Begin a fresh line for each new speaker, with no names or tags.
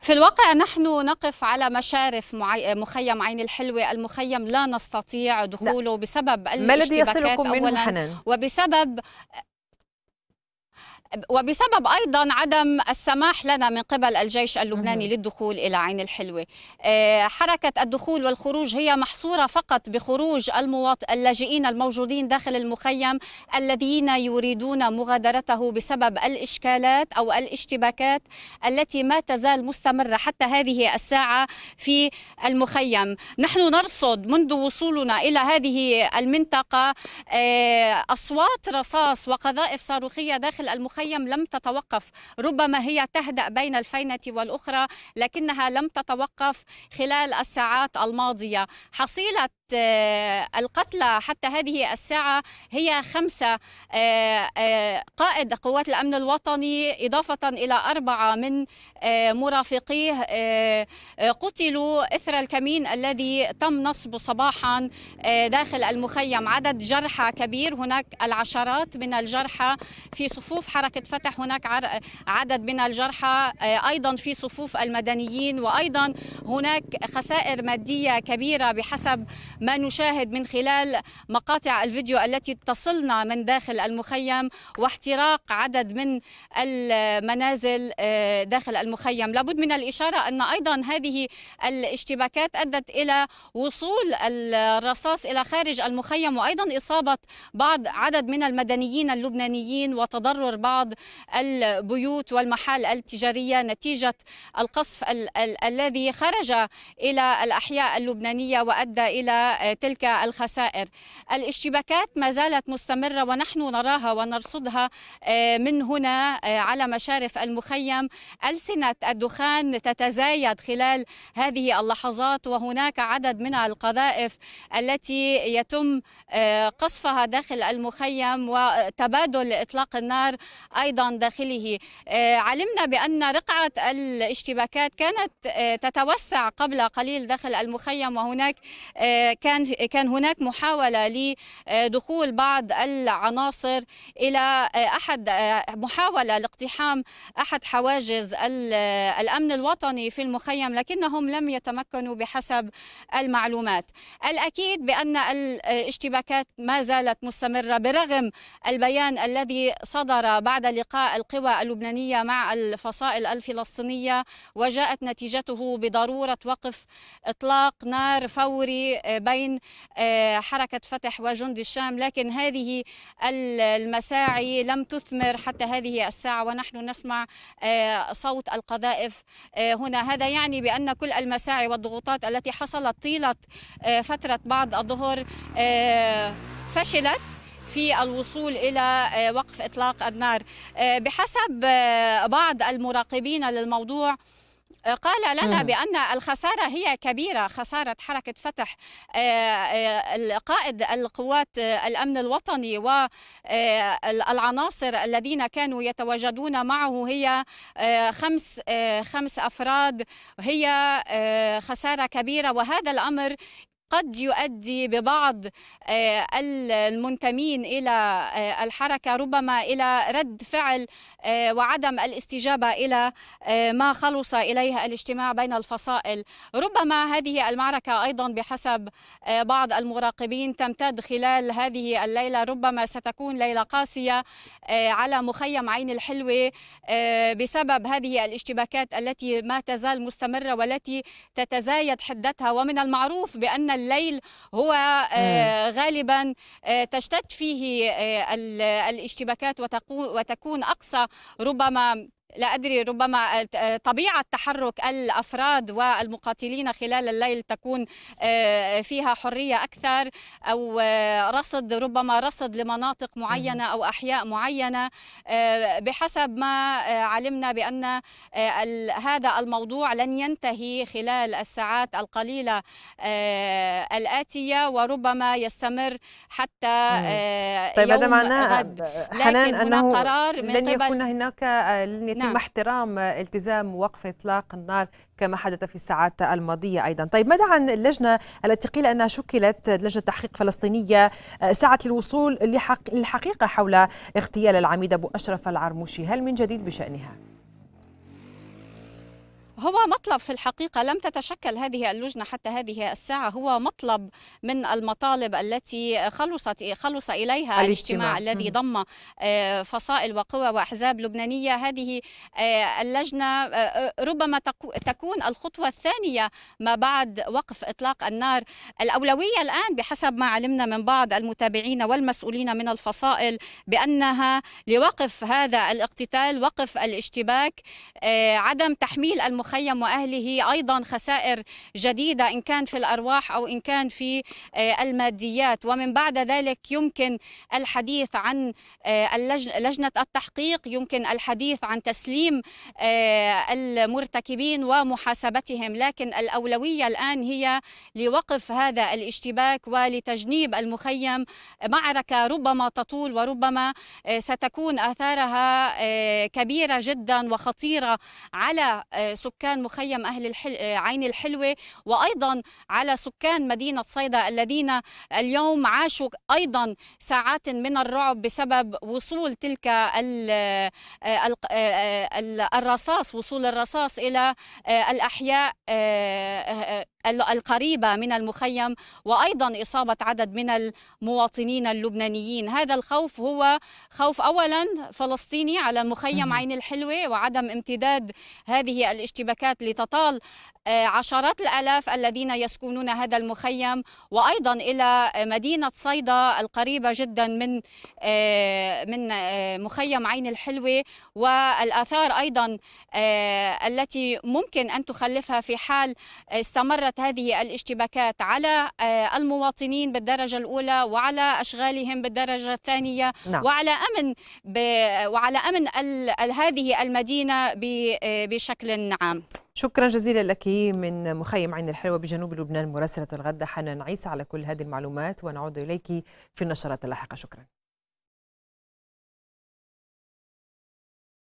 في الواقع نحن نقف على مشارف مخيم عين الحلوة المخيم لا نستطيع دخوله لا. بسبب ما الذي يصلكم منه حنان وبسبب وبسبب ايضا عدم السماح لنا من قبل الجيش اللبناني للدخول الى عين الحلوه. آه، حركه الدخول والخروج هي محصوره فقط بخروج المواط... اللاجئين الموجودين داخل المخيم الذين يريدون مغادرته بسبب الاشكالات او الاشتباكات التي ما تزال مستمره حتى هذه الساعه في المخيم. نحن نرصد منذ وصولنا الى هذه المنطقه آه، اصوات رصاص وقذائف صاروخيه داخل المخيم المخيم لم تتوقف ربما هي تهدأ بين الفينة والأخرى لكنها لم تتوقف خلال الساعات الماضية حصيلة آه، القتلى حتى هذه الساعة هي خمسة آه، آه، قائد قوات الأمن الوطني إضافة إلى أربعة من مرافقيه قتلوا إثر الكمين الذي تم نصبه صباحا داخل المخيم عدد جرحى كبير هناك العشرات من الجرحى في صفوف حركة فتح هناك عدد من الجرحى آه، أيضا في صفوف المدنيين وأيضا هناك خسائر مادية كبيرة بحسب ما نشاهد من خلال مقاطع الفيديو التي تصلنا من داخل المخيم واحتراق عدد من المنازل آه، داخل المخيم لابد من الإشارة أن أيضا هذه الاشتباكات أدت إلى وصول الرصاص إلى خارج المخيم وأيضا إصابة بعض عدد من المدنيين اللبنانيين وتضرر بعض البيوت والمحال التجارية نتيجة القصف ال ال الذي خرج إلى الأحياء اللبنانية وأدى إلى تلك الخسائر الاشتباكات ما زالت مستمرة ونحن نراها ونرصدها آه، من هنا آه، على مشارف المخيم ألسنة الدخان تتزايد خلال هذه اللحظات وهناك عدد من القذائف التي يتم آه، قصفها داخل المخيم وتبادل إطلاق النار أيضا داخله آه، علمنا بأن رقعة الاشتباكات كانت آه، تتوسع قبل قليل داخل المخيم وهناك آه، كان كان هناك محاولة لدخول بعض العناصر إلى أحد محاولة لاقتحام أحد حواجز الأمن الوطني في المخيم لكنهم لم يتمكنوا بحسب المعلومات الأكيد بأن الاشتباكات ما زالت مستمرة برغم البيان الذي صدر بعد لقاء القوى اللبنانية مع الفصائل الفلسطينية وجاءت نتيجته بضرورة وقف إطلاق نار فوري آه، بين آه، حركة فتح وجند الشام لكن هذه المساعي لم تثمر حتى هذه الساعة ونحن نسمع آه، صوت القذائف هنا هذا يعني بأن كل المساعي والضغوطات التي حصلت طيلة فترة بعد الظهر فشلت في الوصول إلى آه، وقف إطلاق النار آه، بحسب آه، بعض المراقبين للموضوع قال لنا بأن الخسارة هي كبيرة خسارة حركة فتح القائد القوات الأمن الوطني والعناصر الذين كانوا يتواجدون معه هي خمس, خمس أفراد هي خسارة كبيرة وهذا الأمر قد يؤدي ببعض آه، المنتمين الى آه، الحركه ربما الى رد فعل آه، وعدم الاستجابه الى ما خلص اليه الاجتماع بين الفصائل، ربما هذه المعركه ايضا بحسب بعض المراقبين تمتد خلال هذه الليله، ربما ستكون ليله قاسيه على مخيم عين الحلوه بسبب هذه الاشتباكات التي ما تزال مستمره والتي تتزايد حدتها ومن المعروف بان الليل هو آه، غالبا آه، تشتد فيه آه، الاشتباكات وتكون أقصى ربما لا أدري ربما آه، آه، طبيعة تحرك الأفراد والمقاتلين خلال الليل تكون آه، فيها حرية أكثر أو رصد ربما رصد لمناطق معينة أو أحياء معينة بحسب ما علمنا بأن هذا الموضوع لن ينتهي خلال الساعات القليلة الآتية وربما يستمر حتى طيب هذا معناه حنان أنه قرار من لن يكون هناك لن نعم. مع احترام آه، التزام وقف اطلاق النار كما حدث في الساعات الماضيه ايضا. طيب ماذا عن اللجنه التي قيل انها شكلت لجنه تحقيق فلسطينيه آه، سعت للوصول للحقيقه حول اغتيال العميد ابو اشرف العرموشي، هل من جديد بشانها؟ هو مطلب في الحقيقة لم تتشكل هذه اللجنة حتى هذه الساعة هو مطلب من المطالب التي خلصت خلص إليها الاجتماع, الاجتماع الذي ضم آه، فصائل وقوى وأحزاب لبنانية هذه آه، اللجنة آه، ربما تكون الخطوة الثانية ما بعد وقف إطلاق النار الأولوية الآن بحسب ما علمنا من بعض المتابعين والمسؤولين من الفصائل بأنها لوقف هذا الاقتتال وقف الاشتباك عدم تحميل المخ المخيم واهله ايضا خسائر جديده ان كان في الارواح او ان كان في آه، الماديات ومن بعد ذلك يمكن الحديث عن آه، لجنه التحقيق يمكن الحديث عن تسليم آه، المرتكبين ومحاسبتهم لكن الاولويه الان هي لوقف هذا الاشتباك ولتجنيب المخيم معركه ربما تطول وربما ستكون اثارها كبيره جدا وخطيره على سكان سكان مخيم أهل الحل... عين الحلوة وأيضا على سكان مدينة صيدا الذين اليوم عاشوا أيضا ساعات من الرعب بسبب وصول تلك ال... آه، ال... آه، آه، ال... الرصاص وصول الرصاص إلى الأحياء القريبة من المخيم وأيضا إصابة عدد من المواطنين اللبنانيين هذا الخوف هو خوف أولا فلسطيني على مخيم عين الحلوة وعدم امتداد هذه الاشتباكات لتطال آه، عشرات الالاف الذين يسكنون هذا المخيم وايضا الى مدينه صيدا القريبه جدا من آه، من آه، مخيم عين الحلوه والاثار ايضا التي ممكن ان تخلفها في حال استمرت وقعت هذه الاشتباكات على آه، المواطنين بالدرجة الأولى وعلى أشغالهم بالدرجة الثانية نعم. وعلى أمن ب... وعلى أمن ال... هذه المدينة ب... آه، بشكل عام شكرا جزيلا لك من مخيم عين الحلوة بجنوب لبنان مراسلة الغد حنان عيسى على كل هذه المعلومات ونعود إليك في النشرات اللاحقة شكرا